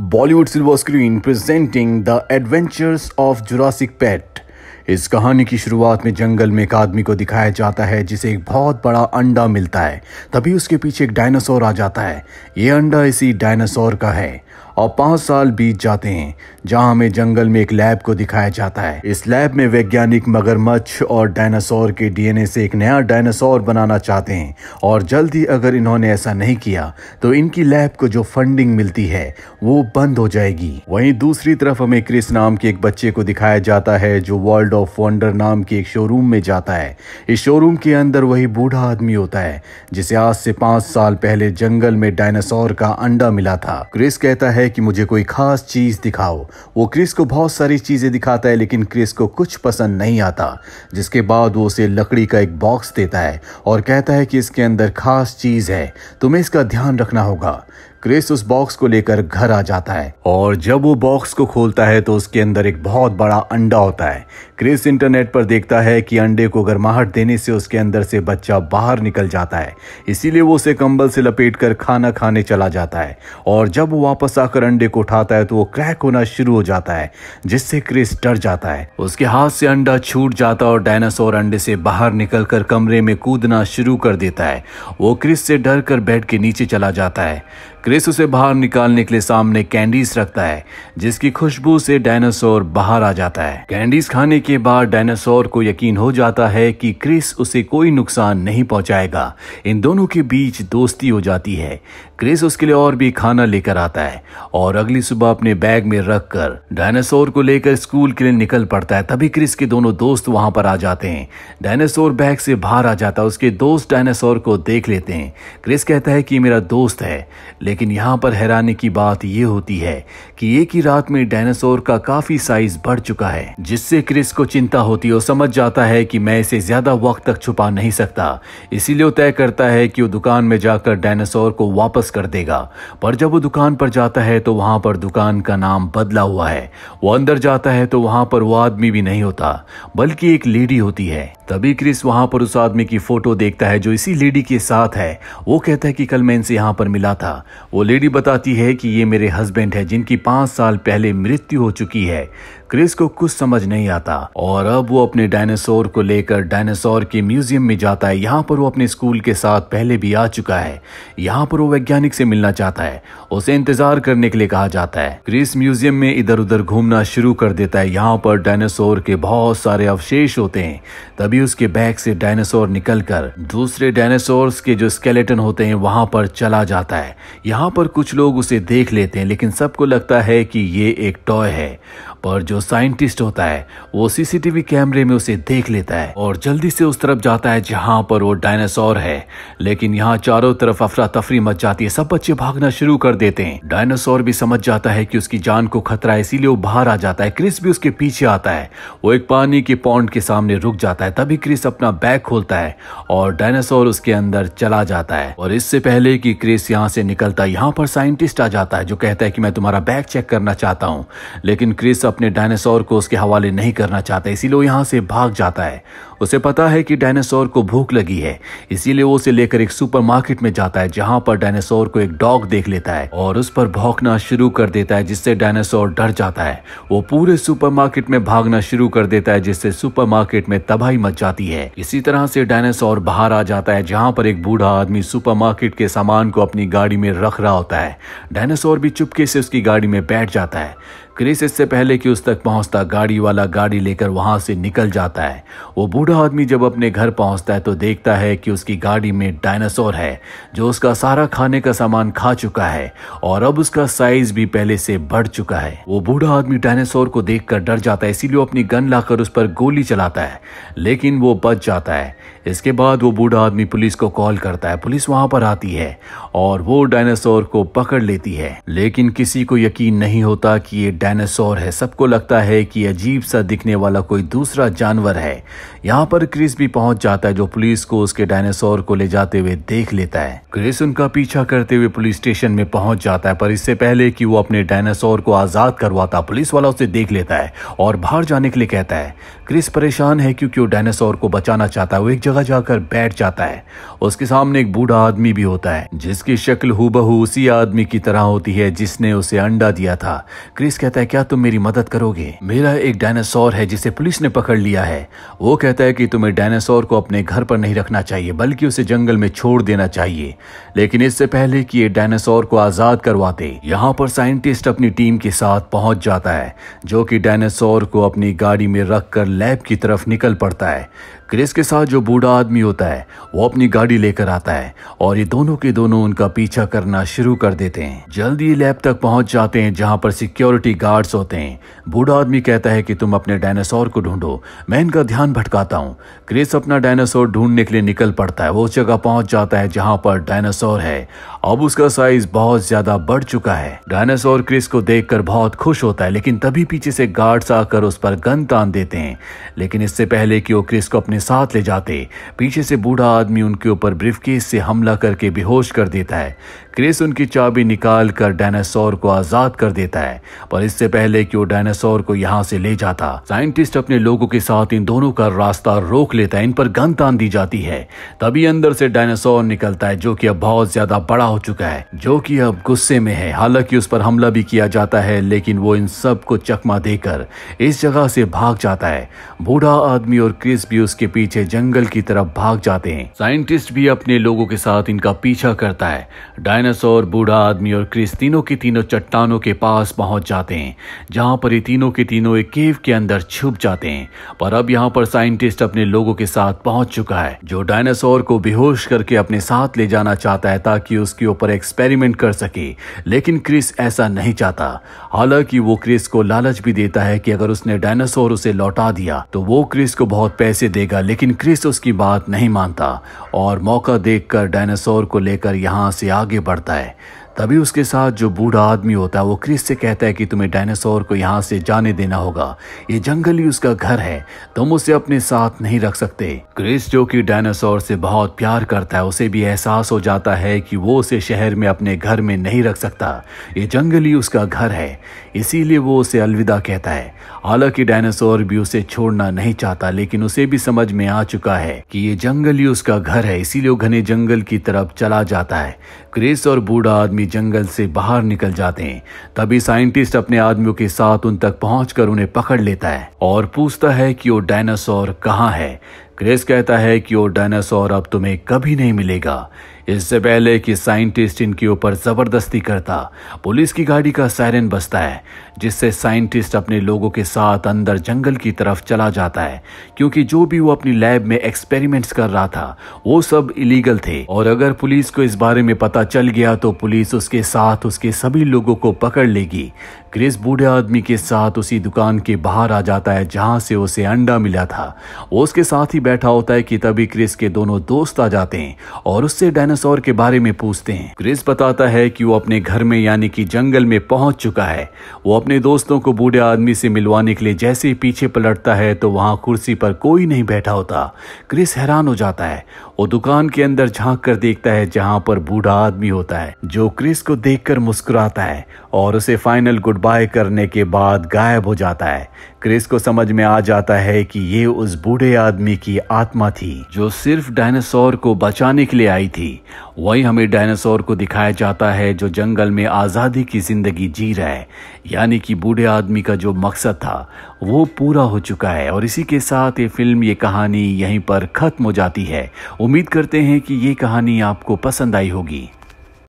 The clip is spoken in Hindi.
Bollywood silver screen presenting the adventures of Jurassic pet इस कहानी की शुरुआत में जंगल में एक आदमी को दिखाया जाता है जिसे एक बहुत बड़ा अंडा मिलता है तभी उसके पीछे एक डायनासोर आ जाता है ये अंडा इसी डायनासोर का है और पाँच साल बीत जाते हैं जहाँ हमें जंगल में एक लैब को दिखाया जाता है इस लैब में वैज्ञानिक मगरमच्छ और डायनासोर के डीएनए से एक नया डायनासोर बनाना चाहते हैं और जल्द ही अगर इन्होंने ऐसा नहीं किया तो इनकी लैब को जो फंडिंग मिलती है वो बंद हो जाएगी वहीं दूसरी तरफ हमें क्रिस नाम के एक बच्चे को दिखाया जाता है जो वर्ल्ड ऑफ वंडर नाम के एक शोरूम में जाता है इस शोरूम के अंदर वही बूढ़ा आदमी होता है जिसे आज से पांच साल पहले जंगल में डायनासोर का अंडा मिला था क्रिस कहता है है कि मुझे कोई खास चीज़ दिखाओ वो क्रिस को बहुत सारी चीज़ें दिखाता है लेकिन क्रिस को कुछ पसंद नहीं आता जिसके बाद वो उसे लकड़ी का एक बॉक्स देता है और कहता है कि इसके अंदर खास चीज़ है तुम्हें इसका ध्यान रखना होगा क्रिस उस बॉक्स को लेकर घर आ जाता है और जब वो बॉक्स को खोलता है तो उसके अंदर एक बहुत बड़ा अंडा होता है क्रिस इंटरनेट पर देखता है कि अंडे को गर्माहट देने से उसके अंदर से बच्चा बाहर निकल जाता है इसीलिए वो उसे कंबल से लपेट कर खाना खाने चला जाता है और जब वो वापस आकर अंडे को उठाता है तो वो क्रैक होना शुरू हो जाता है जिससे क्रिस डर जाता है उसके हाथ से अंडा छूट जाता और डायनासोर अंडे से बाहर कर कमरे में कूदना शुरू कर देता है वो क्रिस से डर कर बेड के नीचे चला जाता है क्रिस उसे बाहर निकालने के लिए सामने कैंडीज रखता है जिसकी खुशबू से डायनासोर बाहर आ जाता है कैंडीज खाने के बाद डायनासोर को यकीन हो जाता है कि क्रिस उसे कोई नुकसान नहीं पहुंचाएगा इन दोनों के बीच दोस्ती हो जाती है क्रिस उसके लिए और भी खाना लेकर आता है और अगली सुबह अपने बैग में रख कर डायनासोर को लेकर स्कूल के लिए निकल पड़ता है तभी क्रिस के दोनों दोस्त वहां पर आ जाते हैं डायनासोर बैग से बाहर आ जाता है उसके दोस्त डायनासोर को देख लेते हैं क्रिस कहता है कि मेरा दोस्त है लेकिन लेकिन यहाँ पर हैरानी की बात ये होती है कि एक ही रात में डायनासोर का काफी साइज बढ़ चुका है जिससे क्रिस को चिंता होती है और समझ जाता है कि मैं इसे ज्यादा वक्त तक छुपा नहीं सकता इसीलिए तय करता है कि वो दुकान में जाकर डायनासोर को वापस कर देगा पर जब वो दुकान पर जाता है तो वहां पर दुकान का नाम बदला हुआ है वो अंदर जाता है तो वहां पर वो आदमी भी नहीं होता बल्कि एक लेडी होती है तभी क्रिस वहां पर उस आदमी की फोटो देखता है जो इसी लेडी के साथ है वो कहता है कि कल मैं इनसे यहाँ पर मिला था वो लेडी बताती है कि ये मेरे हस्बैंड है जिनकी पाँच साल पहले मृत्यु हो चुकी है क्रिस को कुछ समझ नहीं आता और अब वो अपने डायनासोर को लेकर डायनासोर के म्यूजियम में जाता है यहाँ पर वो अपने स्कूल के साथ पहले भी आ चुका है यहाँ पर वो वैज्ञानिक से मिलना चाहता है उसे इंतजार करने के लिए कहा जाता है क्रिस म्यूजियम में इधर उधर घूमना शुरू कर देता है यहाँ पर डायनासोर के बहुत सारे अवशेष होते हैं तभी उसके बैग से डायनासोर निकलकर दूसरे डायनासोर के जो स्केलेटन होते हैं वहां पर चला जाता है यहाँ पर कुछ लोग उसे देख लेते हैं लेकिन सबको लगता है कि ये एक टॉय है पर जो साइंटिस्ट होता है वो सीसीटीवी कैमरे में उसे देख लेता है और जल्दी से उस तरफ जाता है जहां पर वो डायनासोर है लेकिन यहाँ चारों तरफ अफरा तफरी मच जाती है सब बच्चे भागना शुरू कर देते हैं डायनासोर भी समझ जाता है की उसकी जान को खतरा है इसीलिए वो बाहर आ जाता है क्रिस भी उसके पीछे आता है वो एक पानी के पॉन्ड के सामने रुक जाता है तभी क्रिस अपना बैग खोलता है और डायनासोर उसके अंदर चला जाता है और इससे पहले कि क्रिस यहाँ से निकलता है यहाँ पर साइंटिस्ट आ जाता है जो कहता है कि मैं तुम्हारा बैग चेक करना चाहता हूँ लेकिन क्रिस अपने डायनासोर को उसके हवाले नहीं करना चाहता इसीलिए वो यहाँ से भाग जाता है उसे पता है कि डायनासोर को भूख लगी है इसीलिए वो उसे लेकर एक सुपरमार्केट में जाता है जहां पर डायनासोर को एक डॉग देख लेता है और उस पर भौंकना शुरू कर देता है जिससे डायनासोर डर जाता है वो पूरे सुपरमार्केट में भागना शुरू कर देता है जिससे सुपरमार्केट में तबाही मच जाती है इसी तरह से डायनासोर बाहर आ जाता है जहाँ पर एक बूढ़ा आदमी सुपरमार्केट के सामान को अपनी गाड़ी में रख रहा होता है डायनासोर भी चुपके से उसकी गाड़ी में बैठ जाता है क्रिस इससे पहले कि उस तक पहुंचता गाड़ी वाला गाड़ी लेकर वहां से निकल जाता है वो बूढ़ा बूढ़ा आदमी जब अपने घर पहुंचता है तो देखता है कि उसकी गाड़ी में डायनासोर है जो उसका सारा खाने का सामान खा चुका है और अब उसका साइज भी पहले से बढ़ चुका है वो बूढ़ा आदमी डायनासोर को देखकर डर जाता है इसीलिए अपनी गन लाकर उस पर गोली चलाता है लेकिन वो बच जाता है इसके बाद वो बूढ़ा आदमी पुलिस को कॉल करता है पुलिस वहां पर आती है और वो डायनासोर को पकड़ लेती है लेकिन किसी को यकीन नहीं होता कि ये डायनासोर है सबको लगता है कि अजीब सा दिखने वाला कोई दूसरा जानवर है यहाँ पर क्रिस भी पहुंच जाता है जो पुलिस को उसके डायनासोर को ले जाते हुए देख लेता है क्रिस उनका पीछा करते हुए पुलिस स्टेशन में पहुंच जाता है पर इससे पहले कि वो अपने डायनासोर को आजाद करवाता पुलिस वाला उसे देख लेता है और बाहर जाने के लिए कहता है क्रिस परेशान है क्योंकि वो डायनासोर को बचाना चाहता है वो एक जगह जगह जाकर बैठ जाता है उसके सामने एक बूढ़ा आदमी भी होता है जिसकी शक्ल हूबहू उसी आदमी की तरह होती है जिसने उसे अंडा दिया था क्रिस कहता है क्या तुम मेरी मदद करोगे मेरा एक डायनासोर है जिसे पुलिस ने पकड़ लिया है वो कहता है कि तुम्हें डायनासोर को अपने घर पर नहीं रखना चाहिए बल्कि उसे जंगल में छोड़ देना चाहिए लेकिन इससे पहले कि ये डायनासोर को आजाद करवाते यहाँ पर साइंटिस्ट अपनी टीम के साथ पहुंच जाता है जो कि डायनासोर को अपनी गाड़ी में रखकर लैब की तरफ निकल पड़ता है क्रिस के साथ जो बूढ़ा बूढ़ा आदमी होता है वो अपनी गाड़ी लेकर आता है और ये दोनों के दोनों उनका पीछा करना शुरू कर देते हैं जल्दी लैब तक पहुंच जाते हैं जहां पर सिक्योरिटी गार्ड्स होते हैं बूढ़ा आदमी कहता है कि तुम अपने डायनासोर को ढूंढो मैं इनका ध्यान भटकाता हूँ क्रिस अपना डायनासोर ढूंढने के लिए निकल पड़ता है वो जगह पहुंच जाता है जहां पर डायनासोर है अब उसका साइज बहुत ज्यादा बढ़ चुका है डायनासोर क्रिस को देख बहुत खुश होता है लेकिन तभी पीछे से गार्ड्स आकर उस पर गन तान देते हैं लेकिन इससे पहले कि वो क्रिस को अपने साथ ले जाते पीछे से बूढ़ा आदमी उनके ऊपर ब्रिफकेस से हमला करके बेहोश कर देता है क्रिस उनकी चाबी निकाल कर डायनासोर को आज़ाद कर देता है पर इससे पहले कि वो डायनासोर को यहाँ से ले जाता साइंटिस्ट अपने लोगों के साथ इन दोनों का रास्ता रोक लेता है इन पर गन तान दी जाती है तभी अंदर से डायनासोर निकलता है जो कि अब बहुत ज्यादा बड़ा हो चुका है जो कि अब गुस्से में है हालांकि उस पर हमला भी किया जाता है लेकिन वो इन सब को चकमा देकर इस जगह से भाग जाता है बूढ़ा आदमी और क्रिस भी उसके पीछे जंगल की तरफ भाग जाते हैं साइंटिस्ट भी अपने लोगों के साथ इनका पीछा करता है डायनासोर बूढ़ा आदमी और क्रिस तीनों की तीनों चट्टानों के पास पहुंच जाते हैं जहां पर ये तीनों के तीनों एक केव के अंदर छुप जाते हैं पर अब यहाँ पर साइंटिस्ट अपने लोगों के साथ पहुंच चुका है जो डायनासोर को बेहोश करके अपने साथ ले जाना चाहता है ताकि उसके ऊपर एक्सपेरिमेंट कर सके लेकिन क्रिस ऐसा नहीं चाहता हालांकि वो क्रिस को लालच भी देता है कि अगर उसने डायनासोर उसे लौटा दिया तो वो क्रिस को बहुत पैसे देगा लेकिन क्रिस उसकी उसकी बात नहीं मानता और मौका देखकर डायनासोर को लेकर यहाँ से आगे बढ़ता है तभी उसके साथ जो बूढ़ा आदमी होता है वो क्रिस से कहता है कि तुम्हें डायनासोर को यहाँ से जाने देना होगा ये जंगल ही उसका घर है तुम उसे अपने साथ नहीं रख सकते क्रिस जो कि डायनासोर से बहुत प्यार करता है उसे भी एहसास हो जाता है कि वो उसे शहर में अपने घर में नहीं रख सकता ये जंगल ही उसका घर है इसीलिए वो उसे अलविदा कहता है हालांकि डायनासोर भी उसे छोड़ना नहीं चाहता लेकिन उसे भी समझ में आ चुका है कि ये जंगल ही उसका घर है इसीलिए वो घने जंगल की तरफ चला जाता है क्रिस और बूढ़ा आदमी जंगल से बाहर निकल जाते हैं तभी साइंटिस्ट अपने आदमियों के साथ उन तक पहुंचकर उन्हें पकड़ लेता है और पूछता है कि वो डायनासोर कहाँ है क्रेस कहता है कि वो डायनासोर अब तुम्हें कभी नहीं मिलेगा इससे पहले कि साइंटिस्ट इनके ऊपर ज़बरदस्ती करता पुलिस की गाड़ी का सायरन बजता है जिससे साइंटिस्ट अपने लोगों के साथ अंदर जंगल की तरफ चला जाता है क्योंकि जो भी वो अपनी लैब में एक्सपेरिमेंट्स कर रहा था वो सब इलीगल थे और अगर पुलिस को इस बारे में पता चल गया तो पुलिस उसके साथ उसके सभी लोगों को पकड़ लेगी क्रिस बूढ़े आदमी के साथ उसी दुकान के बाहर आ जाता है जहां से उसे अंडा मिला था वो उसके साथ ही बैठा होता है कि तभी क्रिस के दोनों दोस्त आ जाते हैं और उससे डायनासोर डायनासोर के बारे में पूछते हैं क्रिस बताता है कि वो अपने घर में यानी कि जंगल में पहुंच चुका है वो अपने दोस्तों को बूढ़े आदमी से मिलवाने के लिए जैसे ही पीछे पलटता है तो वहां कुर्सी पर कोई नहीं बैठा होता क्रिस हैरान हो जाता है वो दुकान के अंदर झांक कर देखता है जहां पर बूढ़ा आदमी होता है जो क्रिस को देखकर मुस्कुराता है और उसे फाइनल गुड बाय करने के बाद गायब हो जाता है क्रिस को समझ में आ जाता है कि ये उस बूढ़े आदमी की आत्मा थी जो सिर्फ डायनासोर को बचाने के लिए आई थी वही हमें डायनासोर को दिखाया जाता है जो जंगल में आज़ादी की ज़िंदगी जी रहा है यानी कि बूढ़े आदमी का जो मकसद था वो पूरा हो चुका है और इसी के साथ ये फिल्म ये कहानी यहीं पर ख़त्म हो जाती है उम्मीद करते हैं कि ये कहानी आपको पसंद आई होगी